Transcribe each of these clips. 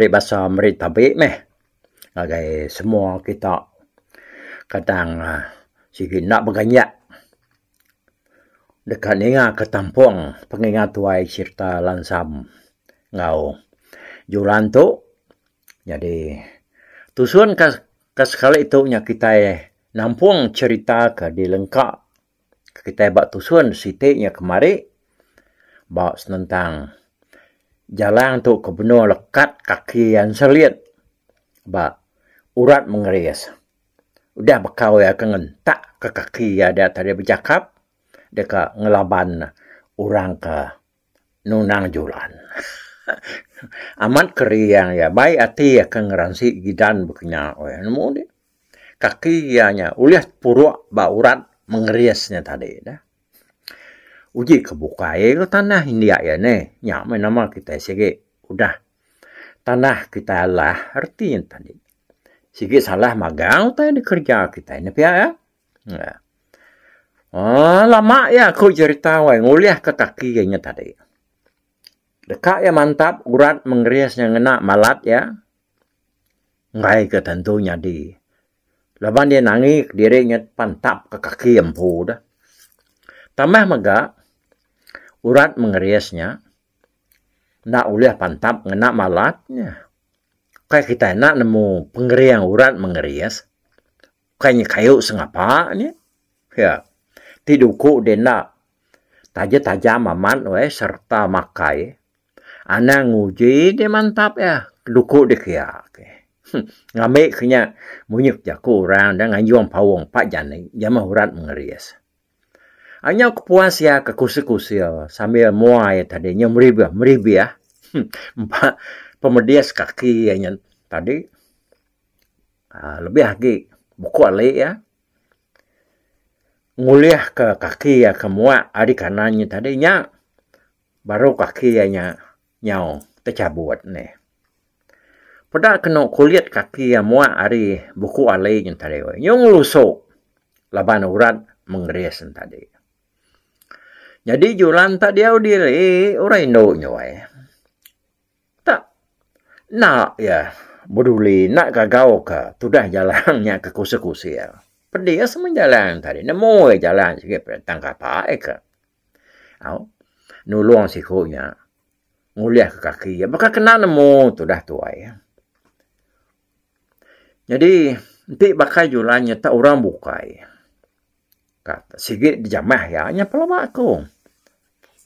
beri bahasa beri tabik meh. Okay, semua kita katang uh, nak berganyak dekat ninga ah, ketampung pengingat tuai cerita lansam ngau julan tu jadi tusun ke, ke sekali itu nya kita eh, nampung cerita ke di lengkap kita bak tusun sitiknya kemari bak senentang jalan tu kebeno lekat kaki yang selit. Ba, urat mengeris. Udah bekau ya kengen tak ke kaki ya dia tadi bercakap. Dia ke ngelaban orang ke nunang julan. Amat keriang ya. Baik hati ya ke ngeransi gidan bekenya. Oh ya, kaki ya nya. Uliah puruk ba urat mengerisnya tadi. Dah uji kebuka ya ke tanah India ya ne nyak main nama kita sege udah tanah kita lah arti yang tadi sege salah magang tanya di kerja kita ini pihak ya Oh, lama ya aku cerita wai nguliah ke kaki kayaknya tadi. Dekat ya mantap, urat mengeris yang kena malat ya. Ngai ke tentunya di. Laban dia nangis, dirinya pantap ke kaki empu dah. Tambah megak, urat mengeriasnya, nak uliah pantap ngena malatnya. Kayak kita ya. nak nemu pengering urat mengerias, kayaknya kayu sengapa ni? Ya, tiduku dena taja taja maman we serta makai, ana nguji de mantap ya, duku dek ya. Hm. Ngamik kenya munyuk jaku orang dan ngayuang pawong pak jani, jama urat mengerias. Hanya aku puas ya ke kursi-kursi ya. Sambil mua ya tadi. Nya meribu ya. Meribu hmm. ya. Mbak pemedias kaki ya. Nyan. Tadi. Uh, lebih lagi. Buku alik ya. Nguliah ke kaki ya. Ke mua. Adik kanannya tadi. Nya. Baru kaki ya. Nya. Nyau. Tercabut nih. Pada kena kulit kaki yang mua hari buku alik yang tadi. Yang lusuk. Laban urat mengeris yang tadi. Jadi jualan tak dia diri orang Indo nyoi. Tak nak ya peduli nak ke ke sudah jalannya ke kusi kusi ya. Perdia ya, semua jalan tadi nemu jalan sih ke tangkap apa eh, ke. Aw nulung si kunya nguliah ke kaki ya. Maka kena nemu sudah tua ya. Jadi nanti bakal jualannya tak orang bukai. Kata sigit dijamah ya, hanya pelawak aku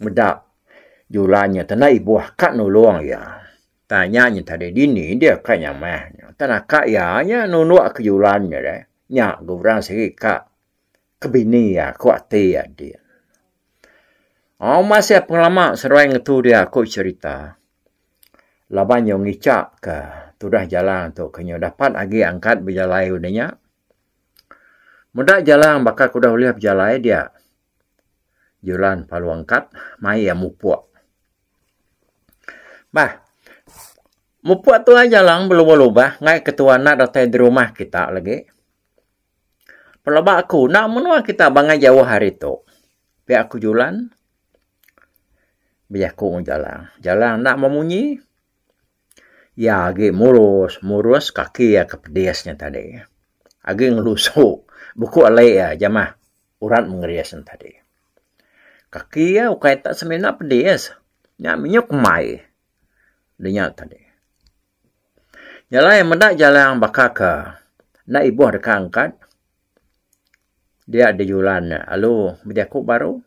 medak julanya tanah ibu kak nolong ya tanya nya tadi dini dia kak mah tanah kak ya nya nunu ke julanya deh nya gurang sikit kak kebini ya kuat ya dia Oh masih apa lama serai dia aku cerita. Laban yang ngicak ke sudah jalan tu kenyo dapat lagi angkat berjalan udahnya. Mudah jalan bakal kuda boleh berjalan dia jalan palu angkat, mai ya mupuak bah mupuak tu aja lang belum lubah ngai ketua nak datang di rumah kita lagi pelabak aku nak menua kita bangai jauh hari tu pi aku jalan biar aku jalan jalan nak memunyi ya agi murus murus kaki ya kepediasnya tadi agi ngelusuk buku alai ya jamah urat mengeriasan tadi ya kaki ya ukai tak semena pedes nya minyak mai dinya tadi nyala yang meda jalan yang bakar ke na ibuh de kan angkat dia ada julan alu dia ku baru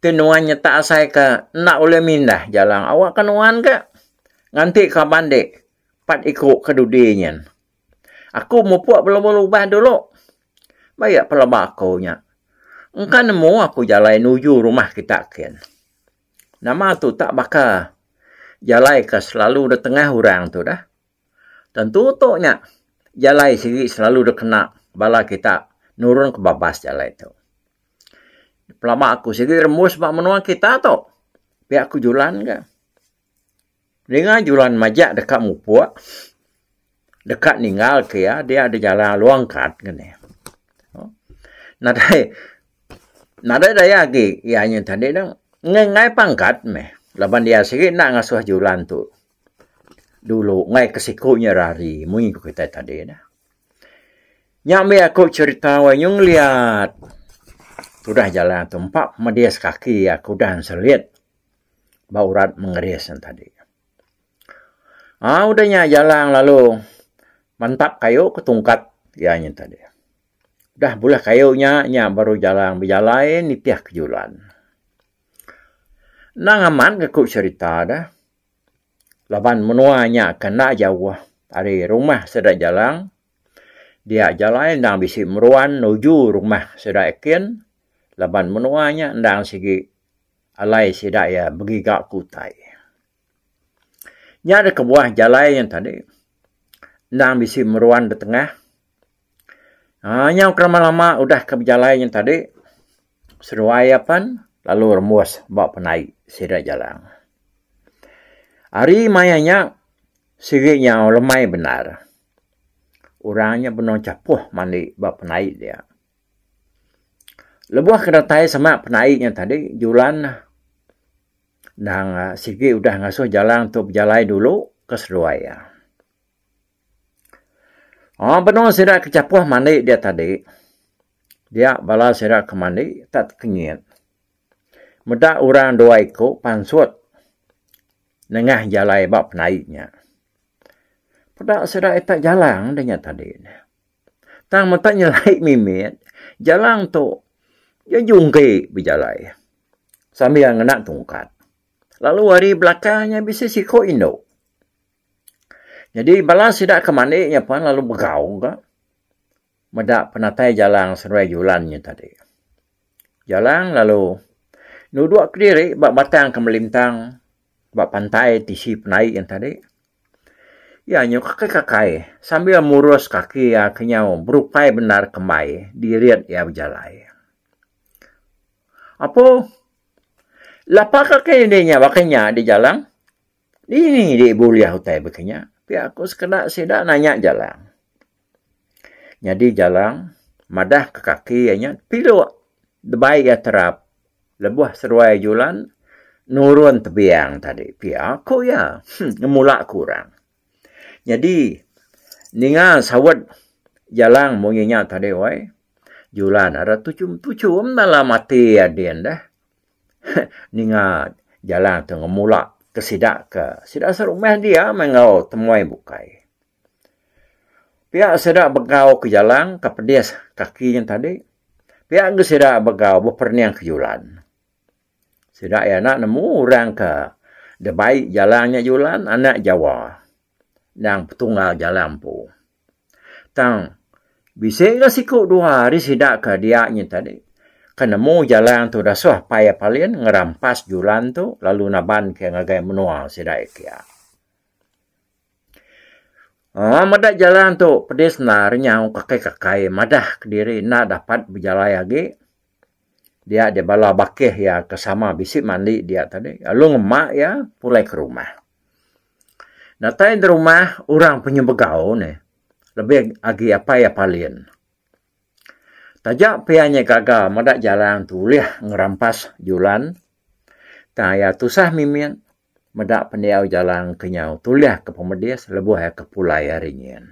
tenuan nya tak asai ke nak oleh mindah jalan awak kanuan ke nganti ka bandek pat ikut ke dudinya aku mau puak belum-belum dulu Bayak pelabak kau nya. Engkan mo aku jalai nuju rumah kita kian. Nama tu tak bakal jalai ke selalu di tengah orang tu dah. Tentu tu nya jalai sikit selalu di kena bala kita nurun ke babas jalai tu. Pelama aku sikit remus bak menua kita tu. Biar aku julan ke. Dengar julan majak dekat mupuak. Dekat ninggal ke ya. Dia ada jalan luangkat ke ni. Oh. Nah, dah, nada daya lagi ia hanya tadi dah ngai pangkat meh laban dia sigi nak ngasuh jualan tu dulu ngai kesikunya rari mengikut kita tadi dah nyambi aku cerita wayung lihat sudah jalan tempat medias kaki aku dah selit baurat mengeris yang tadi ah udahnya jalan lalu mantap kayu ketungkat ya ianya tadi Dah bulah kayunya, nya baru jalan berjalan di pihak kejulan. Nang aman ke kekut cerita dah. Laban menuanya kena jauh. Dari rumah sedang jalan. Dia jalan dan bisik meruan menuju rumah sedang ikin. Laban menuanya nya dan segi alai sedang ya bergigak kutai. Nya ada kebuah jalan yang tadi. Nang bisik meruan di tengah. Hanya uh, kerama lama udah ke berjalan yang tadi. Seruai apa? Lalu remus bawa penaik sira jalan. Hari mayanya sirinya lemai benar. Orangnya benar capuh mandi bawa penaik dia. Lebuah keretai sama penaiknya tadi julan, dan uh, sigi udah ngasuh jalan untuk berjalan dulu ke seruai ya. Orang benar sedap kecapuh mandi dia tadi. Dia bala sedap ke mandi, tak kenyian. Muda orang dua ikut pansut. Nengah jalan bak penaiknya. Muda saya tak jalan dia tadi. Tang mata nyelai mimit. Jalan tu, dia jungki berjalan. Sambil yang tungkat. Lalu hari belakangnya bisa siku induk. Jadi balas tidak ke mana ya pan lalu begau enggak. Medak penatai jalan serai julannya tadi. Jalan lalu nuduak ke diri bak batang ke melintang bak pantai tisi naik yang tadi. Ya nyuk kakai kakai sambil murus kaki ya kenyau berupai benar kembali diriat ya berjalan. Apo? Lapa kakai ini nya wakinya di jalan? Ini di ibu liah utai bekenyak. Tapi aku sekedar sida nanya jalan. Jadi jalan madah ke kaki ianya pilu debai ya terap. Lebuh seruai julan nurun tebiang tadi. Pi aku ya hmm, ngemula kurang. Jadi ninga sawat jalan munginya tadi wai. Julan ada tucum-tucum dalam mati ya dia dah. jalan tengah ngemula tersidak ke. Sidak asal dia mengau ah, temui bukai. Pihak sedak begau ke jalan, ke pedias kaki yang tadi. Pihak ke sedak begau berperniang ke julan. Sedak ya nak nemu orang ke. Dia baik jalannya julan, anak Jawa. yang petunggal jalan pun. Tang, bisa ke kok dua hari sedak ke dia yang tadi kena mo jalan tu dah suah payah palin ngerampas julan tu lalu naban ke ngagai menua sidai ke ya. Ah, ha, madah jalan tu pedes nar nyau kakai-kakai madah ya, ke diri na dapat berjalan lagi. Dia ada bala bakih ya kesama bisik mandi dia tadi. Lalu ngemak ya pulai ke rumah. Nah, tain di rumah orang punya begau ni. Lebih lagi apa ya palin. Tajak pianya gagal, madak jalan tulih ngerampas julan. Taya tusah mimin madak pendiau jalan kenyau tulih ke pemedias lebuh ya ke pulai ya ringin.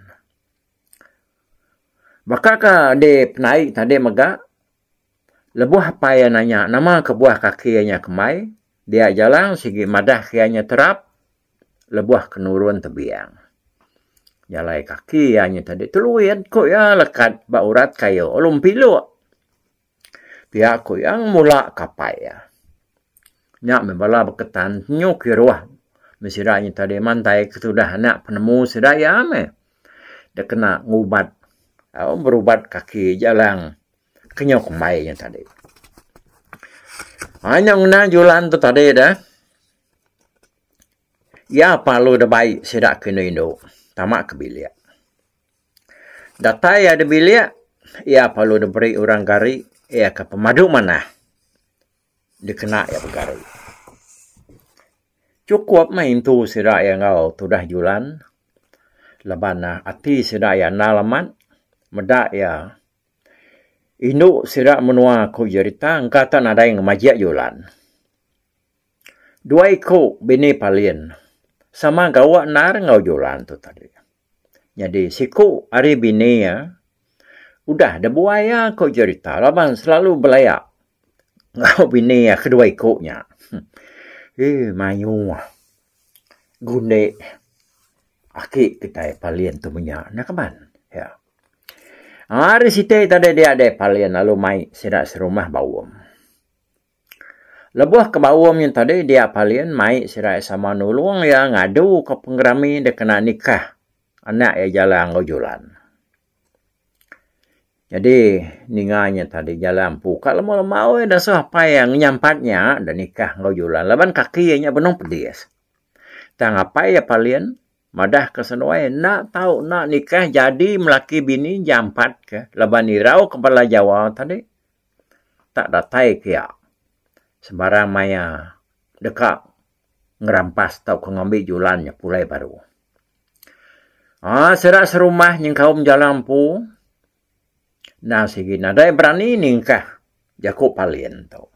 Maka ka de penai tadi mega lebuh paya nanya nama ke buah kakinya ya kemai dia jalan segi madah kianya terap lebuh kenurun tebiang jalai kaki ya, hanya tadi teluin ya, ko ya lekat ba urat kayo oh, ulum pilu pihak ko yang mula kapai ya nyak membala beketan nyuk ya, ruah mesira hanya tadi mantai ketudah nak penemu sedaya me dia kena ngubat au berubat kaki jalan kenyok mai yang tadi hanya ah, guna julan tu tadi dah ya palu debai sedak kena induk tamak ke bilik. Data yang ada bilik, ia perlu diberi orang gari, ia ke pemadu mana. Dikenak ia bergari. Cukup main tu sedak yang kau tudah julan. Leban nah hati sedak yang nalaman. Medak ya. Induk sedak menua ku jerita angkatan ada yang majak julan. Dua ikut Bini palin sama gawak nar ngau jolan tu tadi. Jadi siku hari bini ya, udah ada buaya kau cerita, laban selalu belayak. Ngau bini ya kedua ikutnya. Hmm. Eh, mayu ah. Gunde. Aki kita paling tu punya. Nak keman? Ya. Hari ah, sitai tadi dia ada palian lalu mai sedak serumah bawang. Lebih ke bawah yang tadi dia paling mai sira sama nulung ya ngadu ke penggerami dia kena nikah. Anak ya jalan ke julan. Jadi ninganya tadi jalan buka lemah lemau ya dan apa yang nyampatnya dan nikah ke julan. Leban kaki ya benung pedes. Tang apa ya paling madah ke ya, nak tahu nak nikah jadi melaki bini nyampat ke leban irau kepala jawa tadi. Tak datai ke ya? sembarang maya dekat ngerampas tau ke ngambil julan ya pulai baru. Ah, serak serumah yang kau menjalan pu. Nah, segi nadai berani ningkah jakup palian tau.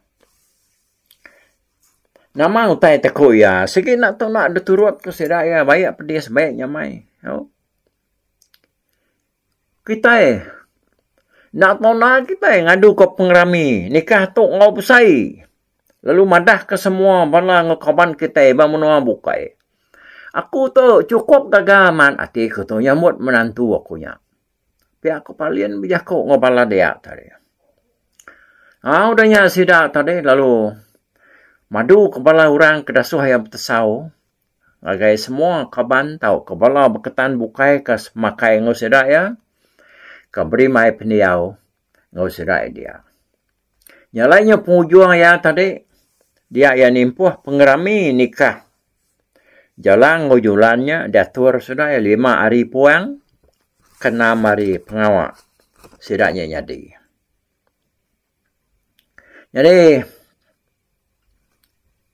Nama utai teko ya, segi nak tau nak deturut ke sedak ya, banyak pedis, banyak nyamai. Tau. Kita eh, nak tau nak kita yang eh, ngadu ke pengerami, nikah tu ngau pusai. Lalu madah ke semua bala ngekoban kita ba menua bukai. Eh. Aku tu cukup gagaman ati ke tu nyamut menantu aku nya. Pi aku palian bijak ko ngobala dia tadi. Ah udahnya sida tadi lalu madu kepala orang kedasuh yang bertesau. Agai semua kaban tau kepala beketan bukai ke makai ngau sida ya. Kabri mai peniau ngau sida dia. Nyalainya pengujuang ya tadi dia yang nimpuh pengerami nikah. Jalan ngujulannya datur sudah ya lima hari puang kena mari pengawak sidaknya nyadi. Jadi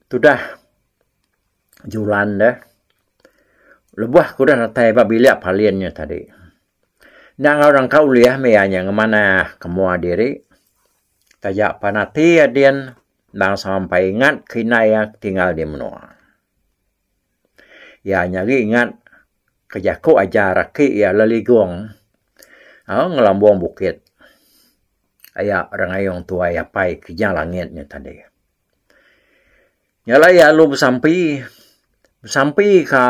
sudah julan dah. Lebuh dah natai ba bilia paliannya tadi. Nang orang kau lihat meyanya kemana? kemua diri. Tajak panati adian ya, dan sampai ingat kena yang tinggal di menua. Ya nyari ingat kerja ko ajar raki ya leligong. Ah oh, ngelambung bukit. Aya rengayong tua ya pai kerja langitnya tadi. Nyala ya lu sampai sampai ka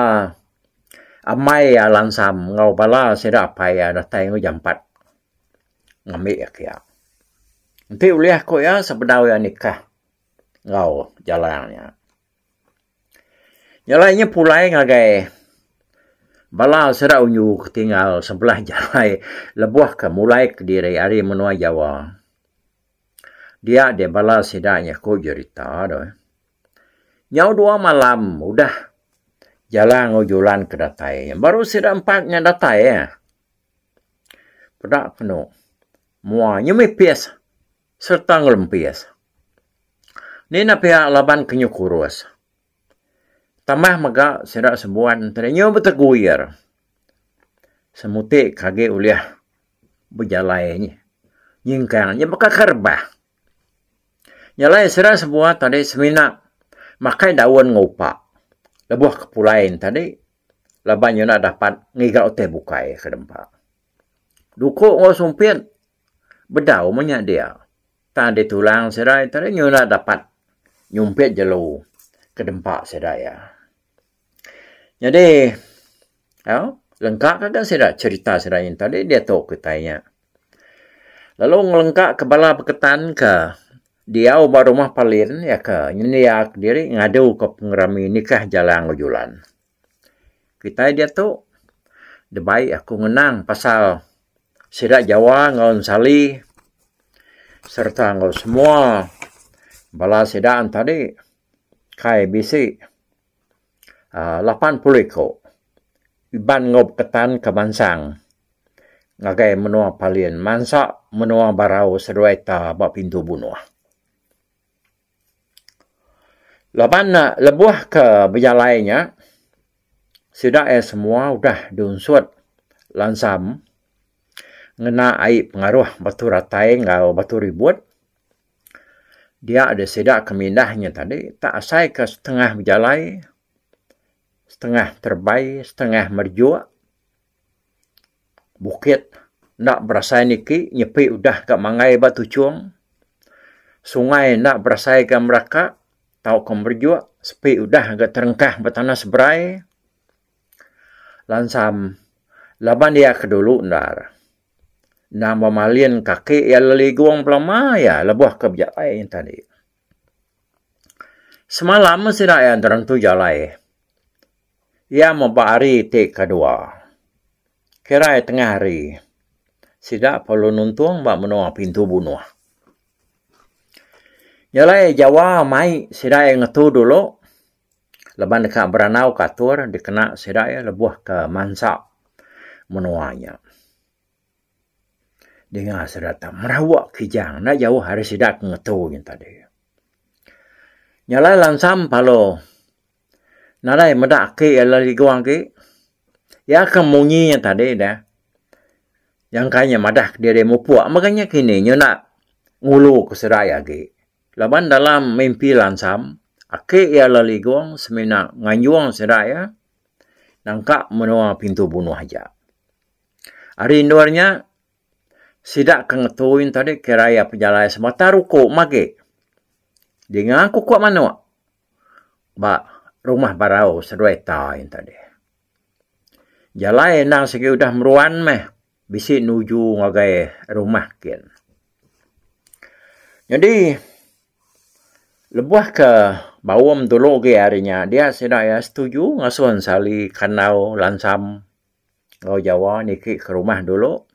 amai ya lansam ngau bala sedap pai ya datai ngau jampat. ngamik ya Nanti uliah ko ya sebenarnya nikah. Oh, jalannya. Jalannya pulai ngagai. Balau sera unyu tinggal sebelah jalai lebuah ke mulai ke diri hari menua Jawa. Dia de balau sedanya kau cerita do. Nyau dua malam sudah jalan ngojulan ke datai. Baru sira empatnya datai ya. Pedak penuh. Muanya mepes serta ngelempes. Ini na pia laban kenyu Tambah maga sira sembuan tere nyu beteguyer. Semutik kage uliah bejalai ni. Nyingkang nya maka kerba. Nyalai sira sembuan tadi semina makai daun ngupa. Lebuh kepulain tadi laban nyu nak dapat ngiga ote bukai ke dempa. Duko ngau sumpit bedau menya dia. Tadi tulang serai tadi nyu nak dapat nyumpet jelo ke tempat sedaya. Jadi, ya, lengkap kan saya dah cerita saya ini tadi dia tahu kita. tanya. Lalu ngelengkap kepala peketan ke dia ubah rumah palin ya ke ini ya diri ngadu ke pengerami nikah jalan ujulan. Kita dia tahu The baik aku ngenang pasal sedak Jawa ngon sali serta ngon semua bala sedaan tadi kai bisi ah, lapan puluh ko iban ngob ketan ke mansang ngagai menua palian mansa menua barau serweta bab pintu bunua lapan na lebuah ke bejalainya sida e eh, semua udah diunsur lansam ngena air pengaruh batu ratai ngau batu ribut dia ada sedak kemindahnya tadi, tak asai ke setengah berjalai, setengah terbai, setengah merjuak, bukit, nak berasai niki, nyepi udah ke mangai batu cuang, sungai nak berasai ke meraka, tau ke merjuak, sepi udah ke terengkah bertanah seberai, lansam, laban dia ke dulu, Nah na mamalian kaki ya leliguang pelama ya lebuah kebijakan lain tadi. Semalam sira ya terang tu jalai. Ya mempahari tik kedua. Kira tengah hari. Sida perlu nuntung bak menua pintu bunuh. Jalai jawa mai sida yang ngetu dulu. Leban dekat beranau katur dikena sida ya lebuah ke mansap menuanya dengan serata merawak kijang na jauh hari sidak ngetu gin tadi. Nyala lansam palo. Nalai medak ke ala ya liguang lah ke. Ya akan mungi yang tadi dah. Yang kanya madah dia dia mupuak. Makanya kini nyo nak ngulu ke seraya ke. Laban dalam mimpi lansam. Ake ia ya lali guang semina nganyuang seraya. Nangkak menua pintu bunuh aja. Hari induarnya sidak kang tuin tadi keraya penjalaya semata ruko mage. Dengan aku kuat mana? Ba rumah barau sedua tahun tadi. Jalan enang segi udah meruan meh. Bisi nuju ngagai rumah kian. Jadi, lebuah ke bawam dulu ke harinya, dia sedang ya setuju ngasuhan sali kanau lansam. Kau Jawa nikik ke rumah dulu.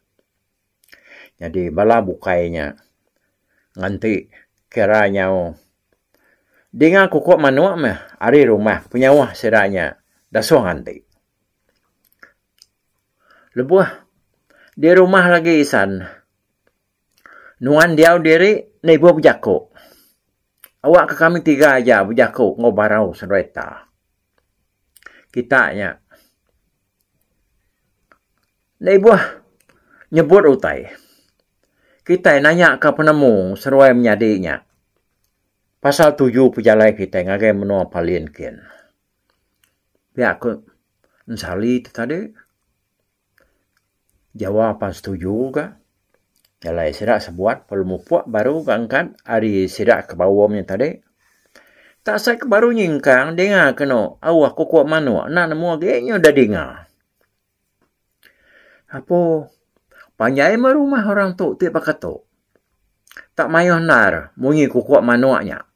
Jadi bala bukainya. Nanti kiranya oh. Dengar kukuk manua mah. Hari rumah punya wah seranya. Dasuh nanti. Lebuah. Di rumah lagi isan. Nuan dia diri. Ni buah bujaku. Awak ke kami tiga aja bujaku. Ngobarau sereta. Kita nya. Ni buah. Nyebut utai kita nanya ke penemu seruai menyadinya. Pasal tujuh pejalai kita ngagai menua palin kian. Ya aku nsali tadi. Jawapan setuju ka? Jalai sedak sebuat perlu mupuak baru gangkan hari sedak ke bawahnya tadi. Tak saya ke baru nyingkang dengar kena awak kukuak manu nak nemu agaknya dah dengar. Apa Panjai mai rumah orang tu, tiap pakai tu. Tak mayuh nar, mungi ku kuat manuaknya.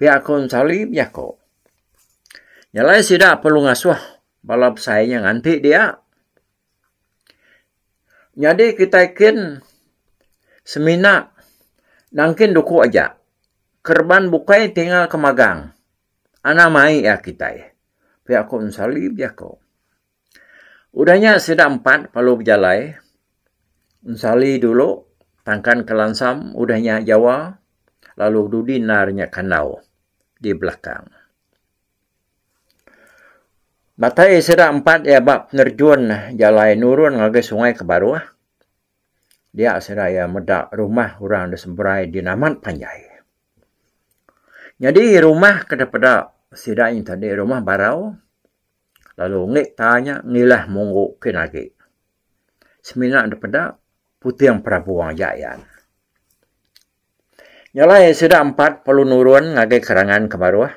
Biar aku sali, biar aku. Nyalai sidak perlu ngasuh. Balap saya nganti dia. Jadi kita ikin semina nangkin duku aja. Kerban bukai tinggal kemagang Anak mai ya kita ya. Biar aku sali, biar aku. Udahnya sidak empat, perlu berjalan. Nsali dulu, tangkan kelansam udahnya Jawa, lalu dudi narnya kanau di belakang. Batai sira empat ya bab nerjun jalan nurun ngage sungai ke baru ah. Dia sira ya medak rumah orang di semburai di naman panjai. Jadi rumah kedepada sida yang tadi rumah barau. Lalu ngik tanya ngilah munggu kinagi. Seminak kedepada putih yang prabuang jayan. Nyalah yang sudah empat puluh nurun ngagai kerangan kemaruah.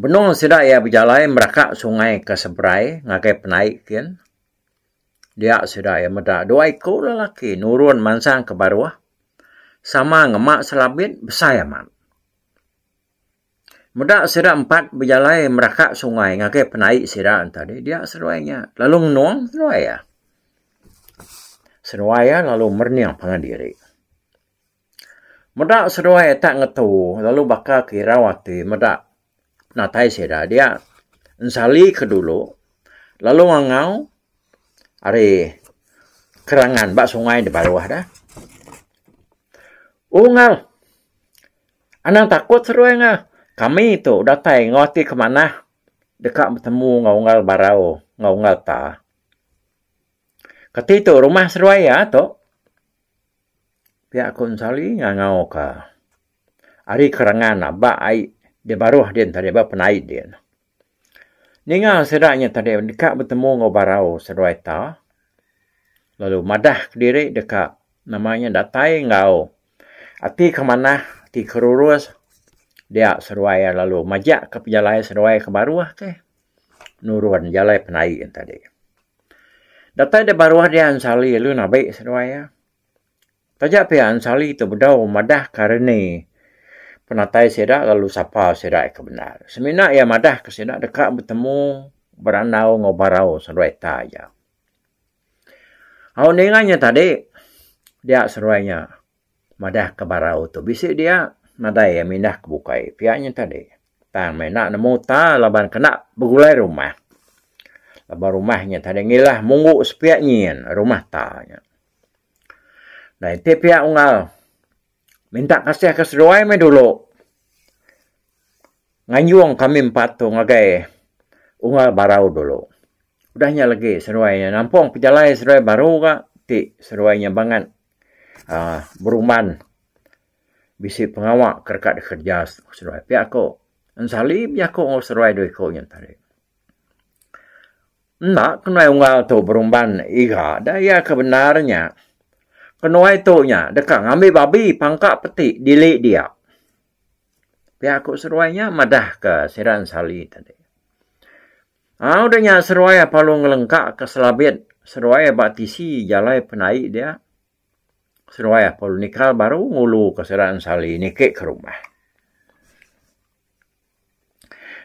Benung sudah ia berjalan merakak sungai ke seberai ngagai penaik kian. Dia sudah ia medak dua ikut lelaki nurun mansang kemaruah. Sama ngemak selabit besar man. Mudah sudah empat berjalan merakak sungai ngagai penaik sudah tadi dia seruainya lalu nuang seruai ya seruaya lalu merniang pangan diri. Mudah seruaya tak ngetu, lalu baka kira waktu mudah natai seda dia ensali ke dulu, lalu wangau hari kerangan bak sungai di bawah dah. Ungal, oh, anang takut seruaya ngah. Kami itu datai ngawati kemana dekat bertemu ngawungal barau, ngawungal tak. Kata itu rumah seruaya ah, to Pihak konsali ngau ngau ka. Hari kerangan ba ai dia baru dia tadi apa penaik dia. Ninga sedaknya tadi dekat bertemu ngau barau seruai ta. Lalu madah diri dekat namanya datai ngau. Ati ke mana ti kerurus dia seruai lalu majak ke pejalai seruai ke baruah ke. Nurun jalai penaik yang tadi. Datang di baruah di Ansali, lu nabik sedua ya. Tajak pi Ansali itu berdau madah karena penatai sedak lalu sapa sedak ke benar. Semina ya madah ke sedak dekat bertemu beranau ngobarau sedua ita ya. Aku nengahnya tadi, dia seruanya madah ke barau tu. Bisa dia madai ya, mindah ke bukai. Pihaknya tadi, tang menak nemu ta laban kena begulai rumah. Abang rumahnya tadi ngilah munggu sepiak nyin kan, rumah tanya. Nah, itu pihak ungal. Minta kasih ke seruai me dulu. Nganyuang kami empat tu ngagai. Ungal barau dulu. Udahnya lagi seruainya. Nampung pejalan seruai baru ka. Ti seruainya bangan Uh, ah, beruman. Bisi pengawak kerekat kerja seruai. Pihak aku. Ansalim ya aku ngau seruai duit kau yang Na kenai ungal tu berumban iga daya kebenarnya. Kenai tu nya dekat ngambi babi pangka peti dili dia. Pihak aku seruainya madah ke siran sali tadi. Ah udah nya seruai apa lu ngelengkak ke selabit seruai batisi jalai penaik dia. Seruai apa lu nikal baru ngulu ke siran sali nikik ke rumah.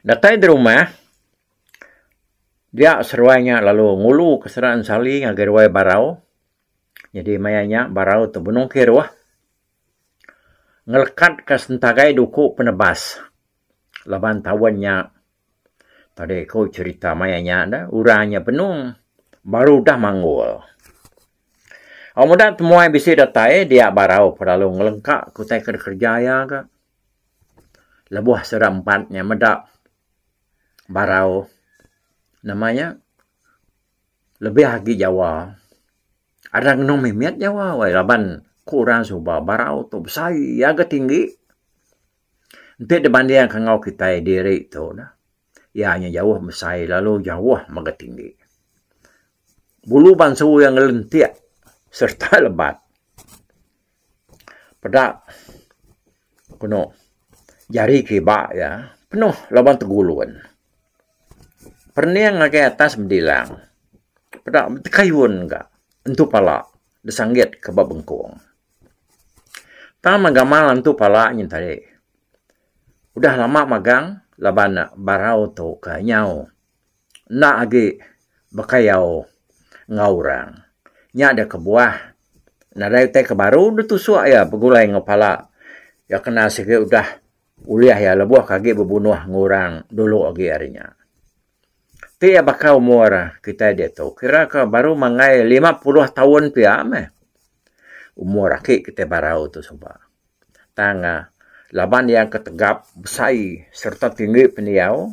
Datai di rumah, dia seruainya lalu ngulu keserahan saling agar wai barau. Jadi mayanya barau tu benungkir wah. Ngelekat ke sentagai duku penebas. Laban tawannya. Tadi kau cerita mayanya ada. Uranya penuh Baru dah manggul. Aku muda yang bisa datai dia barau. perlu ngelengkak kutai kerja ya ke. Lebuah serampatnya medak. Barau namanya lebih lagi Jawa. Ada nong mimiat Jawa, wai laban kurang suba barau tu besai agak tinggi. Entah Nanti yang kengau kita diri itu, nah. Ya hanya jauh mesai lalu jauh maga tinggi. Bulu bansu yang lentik serta lebat. Pada kuno jari kibak ya penuh laban teguluan perniang ngake atas bilang, pada kayun ga, entu pala, desangget ke babengkong. Tama magamal entu pala tadi, Udah lama magang, labana barau tu ke nyau. Na agi bakayau ngaurang. nyak ada kebuah. nak dari teh kebaru, udah ya begulai ngepala. Ya kena sikit udah uliah ya lebuah lah kaget berbunuh ngurang dulu agi harinya. Tapi ya baka ah? kita dia tahu. Kira ke baru lima puluh tahun pia ame. Ah, Umur akik kita barau tu semua Tanga ah, laban yang ketegap besai serta tinggi peniaw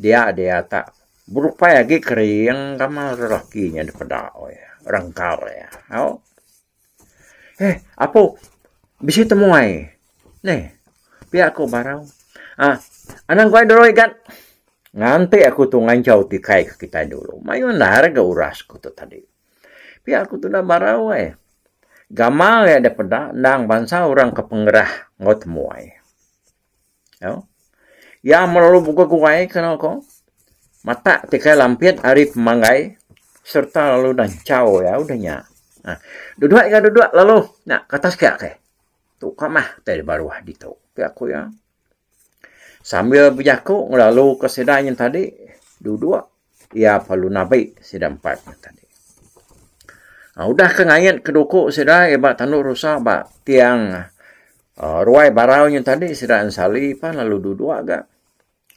dia dia tak berupaya lagi kering kamal rakinya di pedao ya rengkal ya oh eh apa bisa temui nih pihak aku barau ah anak gua dulu ikat Nanti aku tu ngancau tikai ke kita dulu. Mayu harga uras ku tu tadi. Tapi aku tu dah marawai. Eh. Gamal ya ada Nang bangsa orang ke penggerah ngau temuai. Yo. Eh. Ya melalui buka kuai eh, kena ko. Mata tikai lampiat arif mangai serta lalu dan caw ya udahnya. Nah, ha. duduk ya duduk lalu nak katas atas ke. Tu kamah tadi baru di tu. Pi aku ya. Sambil berjaku, lalu ke sedang yang tadi, duduk, ia perlu nabi sedang empat yang tadi. Nah, udah ke ngayat ke duku sedang, ibat tanduk rusak, bak tiang uh, ruai barau yang tadi, sedang sali, pan lalu duduk agak,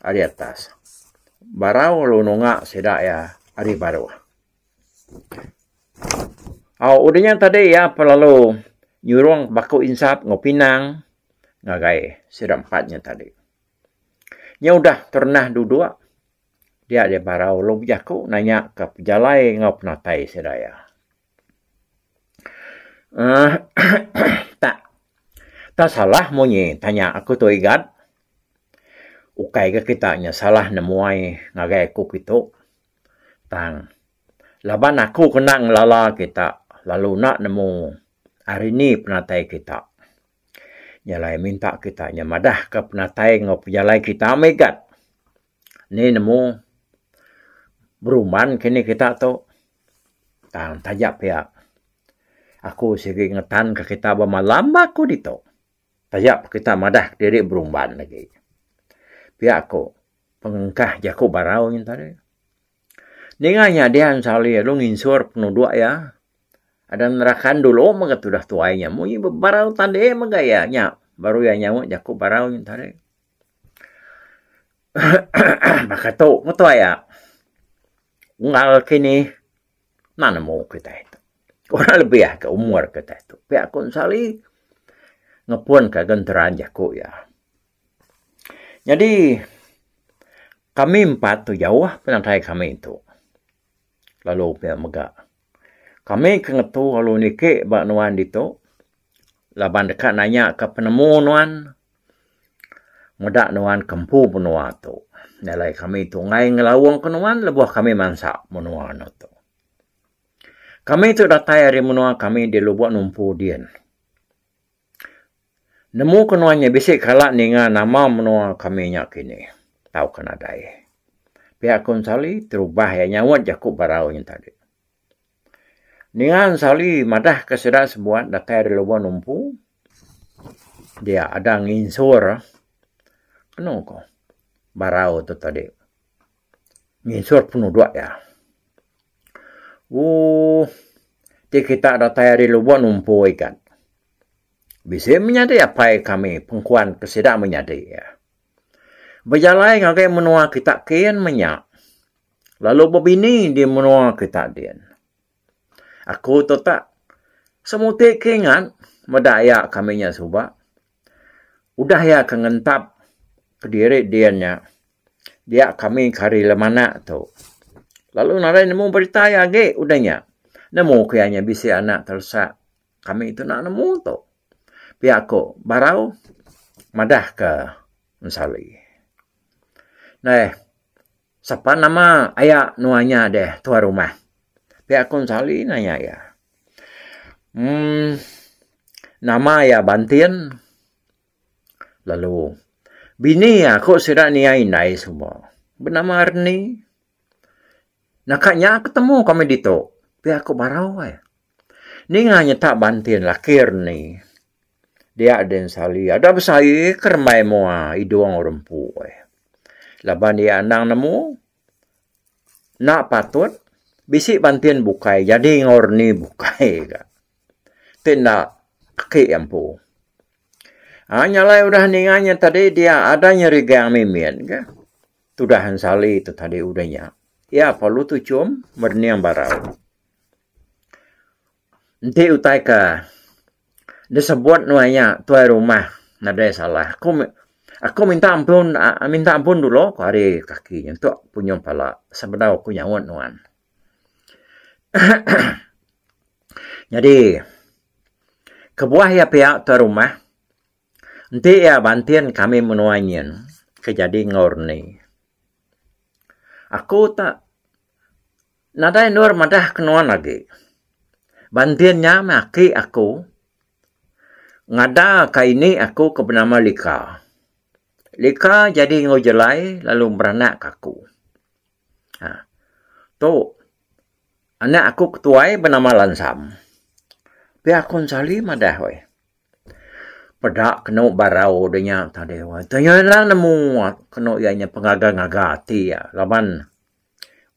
di atas. Barau lalu nungak sedang ya, ari baru. Au oh, udahnya tadi ya perlu nyurung baku insap ngopinang ngagai sedang empatnya tadi. Nya udah ternah dua. Dia ada barau lom aku nanya ke pejalai ngau penatai sedaya. Uh, tak. Tak salah monye tanya aku tu igat. Ukai ke kita nya salah nemuai ngagai ku kitu. Tang. Laban aku kenang lala kita lalu nak nemu hari ni penatai kita nyalai minta kita nyamadah ke penatai ngop nyalai kita megat ni nemu beruman kini kita tu tang tajap ya. aku sigi ngetan ke kita bermalam aku ditu Tajap kita madah diri beruman lagi pihak aku pengengkah jaku barau ngintari ni ngahnya dia ansali lu ngisur penuduk ya ada nerakan dulu mereka sudah tuanya. Mungkin nya mui barau tande ya nya baru ya nyawa jaku baru yang tare maka tu mereka ya ngal kini mana mau kita itu orang lebih ya ke umur kita itu pihak konsali ngepun ke genteran jaku ya jadi kami empat tu jauh lah penantai kami itu lalu pihak megah kami kengetu kalau nike bak nuan dito laban dekat nanya ke penemu nuan mudak nuan kempu penua tu nilai kami tu ngai ngelawang ke nuan lebuah kami mansak menua tu kami tu datai dari menua kami di lubuk numpu dien nemu kenuannya bisik kalak ninga nama menua kami nyak kini tau kena daya pihak konsali terubah yang nyawat jakub barau yang tadi Ningan sali madah kesedak sedak sebuah dakai di luar numpu. Dia ada nginsur. Kenapa kau? Barau tu tadi. Nginsur penuh dua ya. Uh, ti kita ada tayar di luar numpu ikan. Bisa menyadari apa yang kami pengkuan kesedak menyadai ya. Berjalan dengan menua kita kian menyak. Lalu berbini di menua kita dia. Aku tahu tak. Semua tekingan medaya kami nya suba. Udah ya kengentap kediri dianya. Dia kami kari lemana tu. Lalu nara nemu berita ya ge udahnya. Nemu kianya bisa anak tersak. Kami itu nak nemu tu. Biar aku barau madah ke Nsali. Nah, siapa nama ayah nuanya deh tua rumah pe akun sali nanya ya hmm, nama ya bantian lalu bini ya ko sira ni ai nai semua bernama arni nakaknya temu kami dito pe aku barau ai ni nganya tak bantian lakir ni dia den sali ada besai kermai moa iduang rempu ai laban dia anang nemu nak patut bisik bantian bukai jadi ngor ni bukai ka tenda ke empu hanya lai udah ninganya tadi dia ada nyeri gang mimian ka tudahan sali itu tadi udahnya ya perlu tu cum berni yang barau nanti utai ka dia sebuat nuanya tuai rumah nade salah aku aku minta ampun minta ampun dulu kari kakinya tu punya pala sebenarnya aku nyawat nuan Jadi, kebuah ya pihak tuan rumah, nanti ya bantian kami menuangin kejadi ngorni. Aku tak nadai nur madah kenuan lagi. Bantian nyame aki aku, ngada kaini aku ke bernama Lika. Lika jadi ngujelai lalu beranak aku. Ha. Tuh, anak aku ketuai bernama Lansam. Biar aku sali madah weh. Pedak kena barau dia tadi weh. Tanya lah nemu kena ianya pengagak-ngagak ya. Laban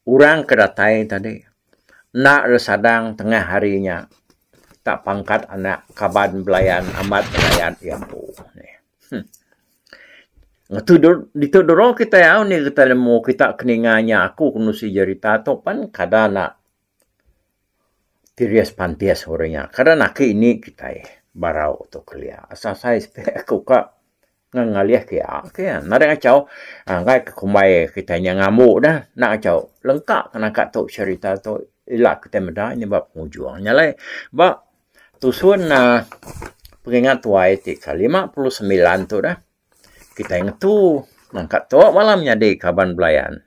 orang kedatai tadi. Nak resadang tengah harinya. Tak pangkat anak kaban belayan amat belayan ya ampun. Nih. Hmm. Ngetudur, ditudur kita ya, ni kita nemu kita keningannya aku kena si jerita tu pan kadang nak kirias pantias orangnya. Karena nak ini kita eh barau tu kelia. Asal saya sepek aku ka ngalih ke ya. Ke ya. Ah. Nare ngacau. Angai ah, ke kumai kita nya ngamu dah. Nak ngacau. Lengkap kena kat tu cerita tu. Ila kita meda ini bab pengujuang. Nyalai. Ba tusun na pengingat tua itu ke 59 tu dah. Kita ingat tu. Nangkat tu malamnya di kaban belayan.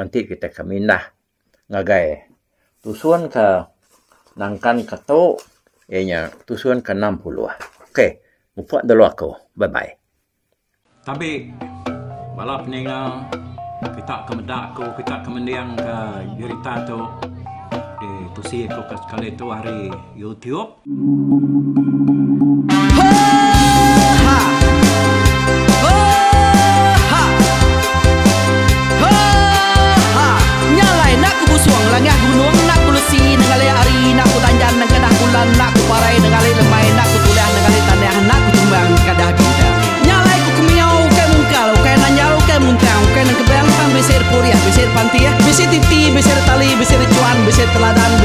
Nanti kita kemindah. Ngagai. Tusun ke nangkan kato ianya tusun ke 60 ah. Okey, mupak dulu aku. Bye bye. Tapi malap ninga kita ke medak ko, kita ke mendiang ke cerita tu di tusi ko sekali tu hari YouTube.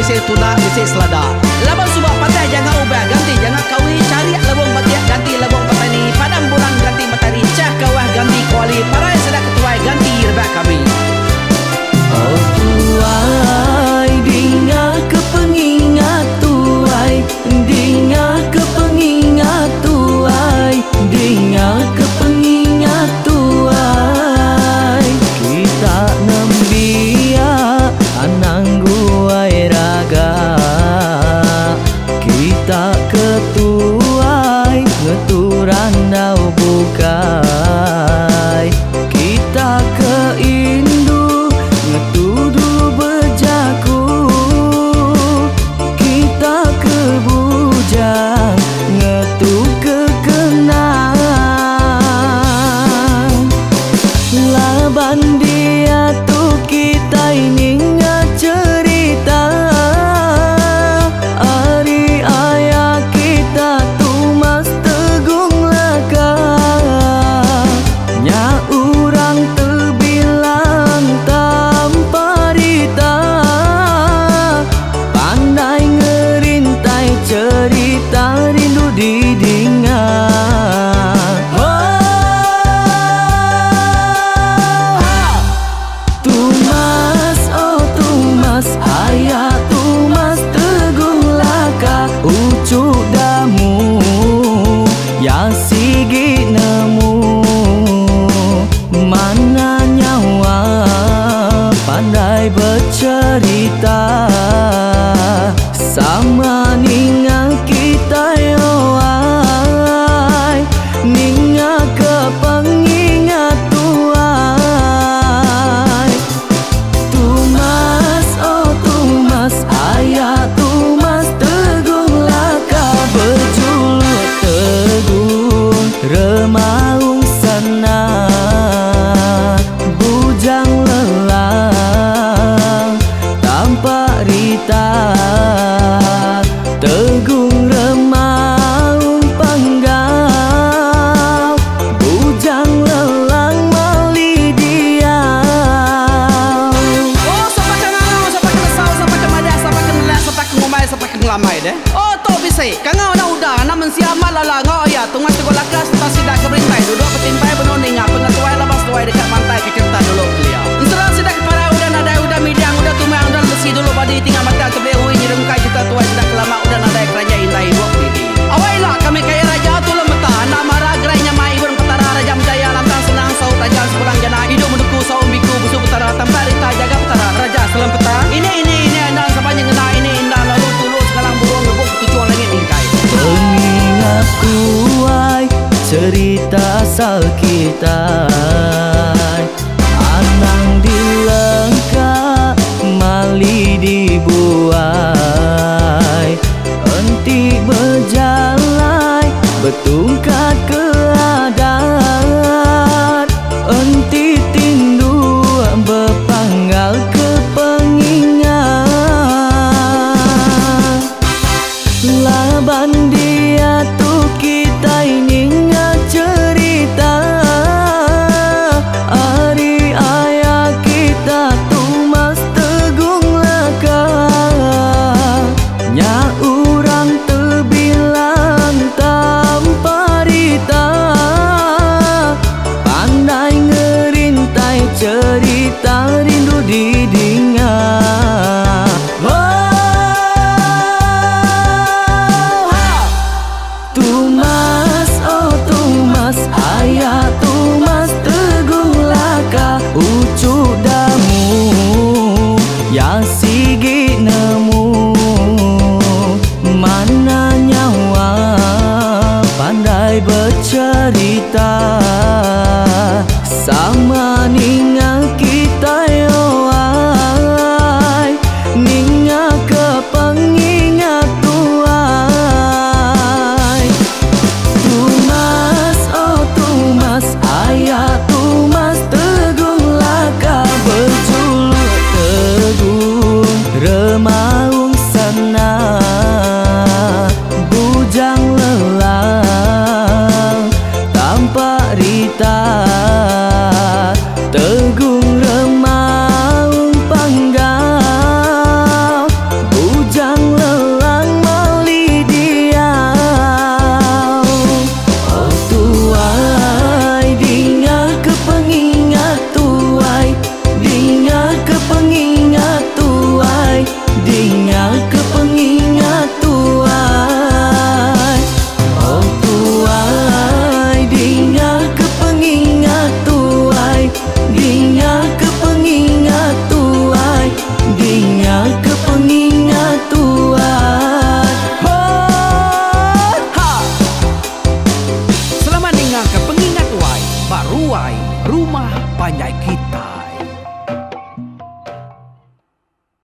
Misses tuna, misses lada